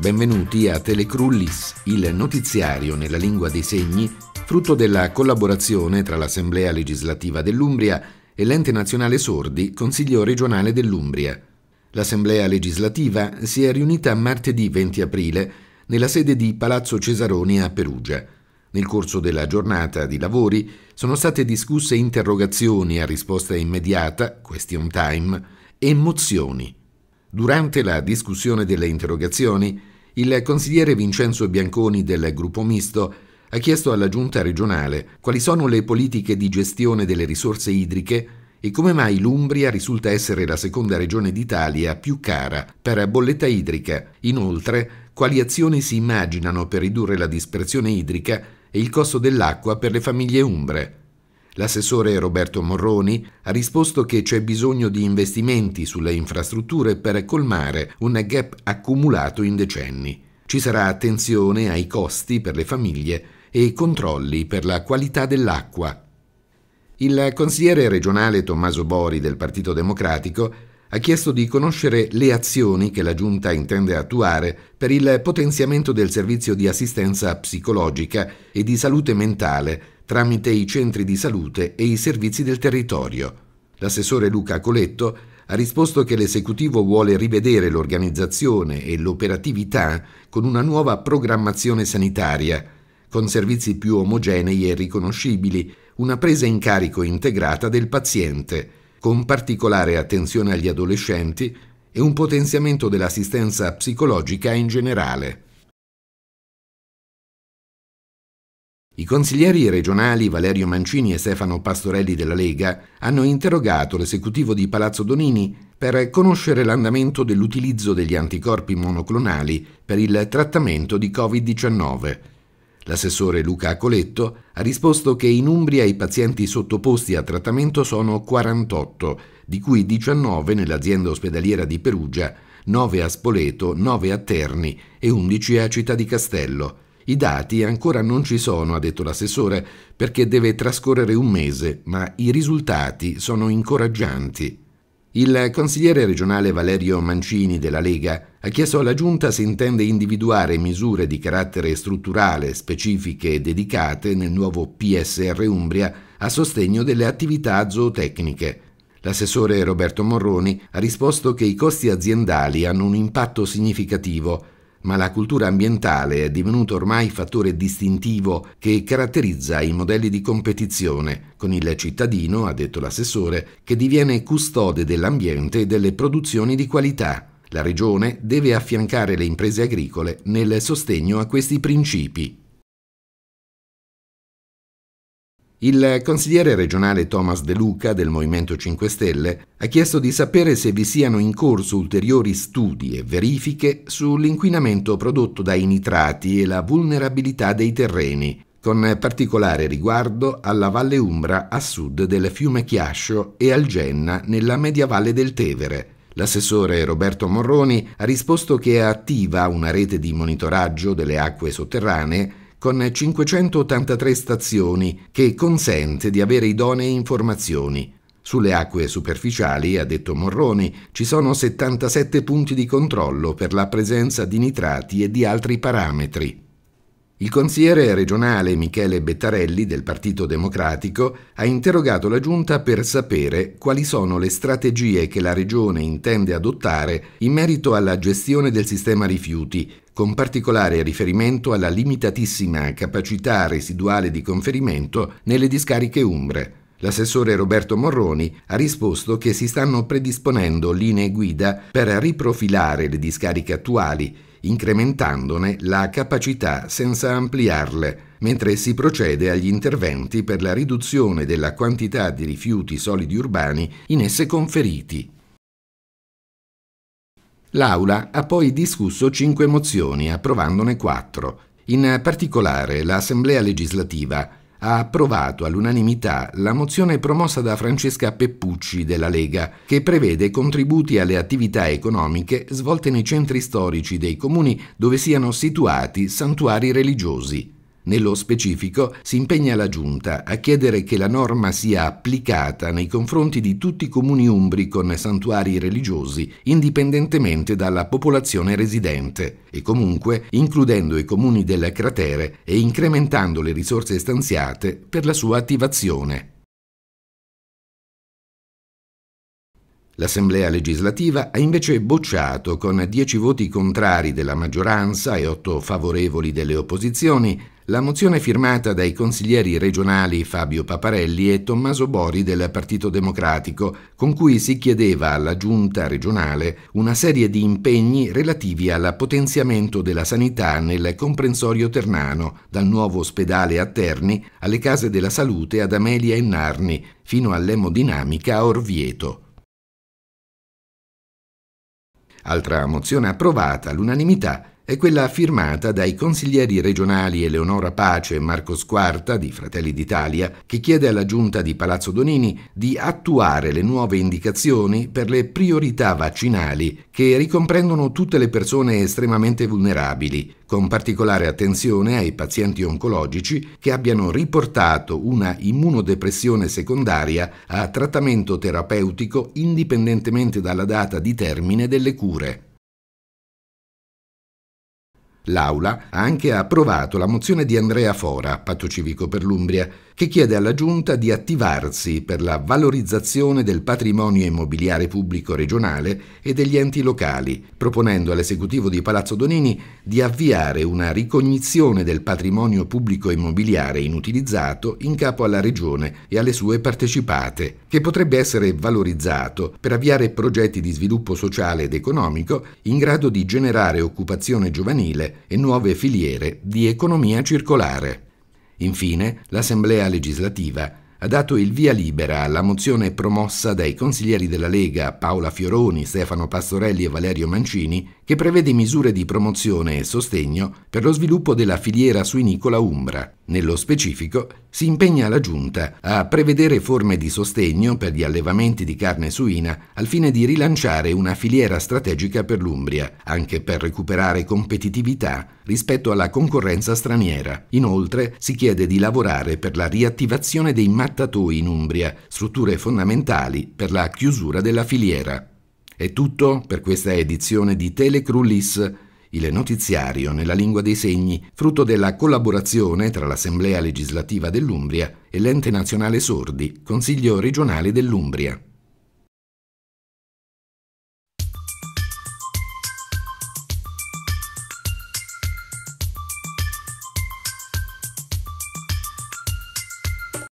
Benvenuti a Telecrullis, il notiziario nella lingua dei segni, frutto della collaborazione tra l'Assemblea legislativa dell'Umbria e l'Ente Nazionale Sordi, Consiglio regionale dell'Umbria. L'Assemblea legislativa si è riunita martedì 20 aprile nella sede di Palazzo Cesaroni a Perugia. Nel corso della giornata di lavori sono state discusse interrogazioni a risposta immediata, question time, e mozioni. Durante la discussione delle interrogazioni il consigliere Vincenzo Bianconi del gruppo misto ha chiesto alla giunta regionale quali sono le politiche di gestione delle risorse idriche e come mai l'Umbria risulta essere la seconda regione d'Italia più cara per bolletta idrica. Inoltre, quali azioni si immaginano per ridurre la dispersione idrica e il costo dell'acqua per le famiglie umbre. L'assessore Roberto Morroni ha risposto che c'è bisogno di investimenti sulle infrastrutture per colmare un gap accumulato in decenni. Ci sarà attenzione ai costi per le famiglie e controlli per la qualità dell'acqua. Il consigliere regionale Tommaso Bori del Partito Democratico ha chiesto di conoscere le azioni che la Giunta intende attuare per il potenziamento del servizio di assistenza psicologica e di salute mentale tramite i centri di salute e i servizi del territorio. L'assessore Luca Coletto ha risposto che l'esecutivo vuole rivedere l'organizzazione e l'operatività con una nuova programmazione sanitaria, con servizi più omogenei e riconoscibili, una presa in carico integrata del paziente, con particolare attenzione agli adolescenti e un potenziamento dell'assistenza psicologica in generale. I consiglieri regionali Valerio Mancini e Stefano Pastorelli della Lega hanno interrogato l'esecutivo di Palazzo Donini per conoscere l'andamento dell'utilizzo degli anticorpi monoclonali per il trattamento di Covid-19. L'assessore Luca Coletto ha risposto che in Umbria i pazienti sottoposti a trattamento sono 48, di cui 19 nell'azienda ospedaliera di Perugia, 9 a Spoleto, 9 a Terni e 11 a Città di Castello. I dati ancora non ci sono, ha detto l'assessore, perché deve trascorrere un mese, ma i risultati sono incoraggianti. Il consigliere regionale Valerio Mancini della Lega ha chiesto alla Giunta se intende individuare misure di carattere strutturale specifiche e dedicate nel nuovo PSR Umbria a sostegno delle attività zootecniche. L'assessore Roberto Morroni ha risposto che i costi aziendali hanno un impatto significativo ma la cultura ambientale è divenuta ormai fattore distintivo che caratterizza i modelli di competizione, con il cittadino, ha detto l'assessore, che diviene custode dell'ambiente e delle produzioni di qualità. La Regione deve affiancare le imprese agricole nel sostegno a questi principi. Il consigliere regionale Thomas De Luca del Movimento 5 Stelle ha chiesto di sapere se vi siano in corso ulteriori studi e verifiche sull'inquinamento prodotto dai nitrati e la vulnerabilità dei terreni, con particolare riguardo alla Valle Umbra a sud del fiume Chiascio e al Genna nella media valle del Tevere. L'assessore Roberto Morroni ha risposto che è attiva una rete di monitoraggio delle acque sotterranee con 583 stazioni che consente di avere idonee informazioni. Sulle acque superficiali, ha detto Morroni, ci sono 77 punti di controllo per la presenza di nitrati e di altri parametri. Il consigliere regionale Michele Bettarelli del Partito Democratico ha interrogato la Giunta per sapere quali sono le strategie che la Regione intende adottare in merito alla gestione del sistema rifiuti, con particolare riferimento alla limitatissima capacità residuale di conferimento nelle discariche umbre. L'assessore Roberto Morroni ha risposto che si stanno predisponendo linee guida per riprofilare le discariche attuali, incrementandone la capacità senza ampliarle, mentre si procede agli interventi per la riduzione della quantità di rifiuti solidi urbani in esse conferiti. L'Aula ha poi discusso cinque mozioni, approvandone quattro. In particolare, l'Assemblea legislativa ha approvato all'unanimità la mozione promossa da Francesca Peppucci della Lega, che prevede contributi alle attività economiche svolte nei centri storici dei comuni dove siano situati santuari religiosi. Nello specifico si impegna la Giunta a chiedere che la norma sia applicata nei confronti di tutti i comuni umbri con santuari religiosi, indipendentemente dalla popolazione residente, e comunque includendo i comuni del cratere e incrementando le risorse stanziate per la sua attivazione. L'Assemblea legislativa ha invece bocciato, con 10 voti contrari della maggioranza e 8 favorevoli delle opposizioni, la mozione firmata dai consiglieri regionali Fabio Paparelli e Tommaso Bori del Partito Democratico, con cui si chiedeva alla giunta regionale una serie di impegni relativi al potenziamento della sanità nel comprensorio ternano, dal nuovo ospedale a Terni alle case della salute ad Amelia e Narni, fino all'emodinamica a Orvieto. Altra mozione approvata all'unanimità è quella firmata dai consiglieri regionali Eleonora Pace e Marco Squarta di Fratelli d'Italia, che chiede alla giunta di Palazzo Donini di attuare le nuove indicazioni per le priorità vaccinali che ricomprendono tutte le persone estremamente vulnerabili, con particolare attenzione ai pazienti oncologici che abbiano riportato una immunodepressione secondaria a trattamento terapeutico indipendentemente dalla data di termine delle cure. L'Aula ha anche approvato la mozione di Andrea Fora, patto civico per l'Umbria, che chiede alla Giunta di attivarsi per la valorizzazione del patrimonio immobiliare pubblico regionale e degli enti locali, proponendo all'esecutivo di Palazzo Donini di avviare una ricognizione del patrimonio pubblico immobiliare inutilizzato in capo alla Regione e alle sue partecipate, che potrebbe essere valorizzato per avviare progetti di sviluppo sociale ed economico in grado di generare occupazione giovanile e nuove filiere di economia circolare. Infine, l'Assemblea legislativa ha dato il via libera alla mozione promossa dai consiglieri della Lega Paola Fioroni, Stefano Pastorelli e Valerio Mancini che prevede misure di promozione e sostegno per lo sviluppo della filiera suinicola umbra. Nello specifico, si impegna la Giunta a prevedere forme di sostegno per gli allevamenti di carne suina al fine di rilanciare una filiera strategica per l'Umbria, anche per recuperare competitività rispetto alla concorrenza straniera. Inoltre, si chiede di lavorare per la riattivazione dei mattatoi in Umbria, strutture fondamentali per la chiusura della filiera. È tutto per questa edizione di Telecrullis, il notiziario nella lingua dei segni, frutto della collaborazione tra l'Assemblea legislativa dell'Umbria e l'Ente nazionale sordi, Consiglio regionale dell'Umbria.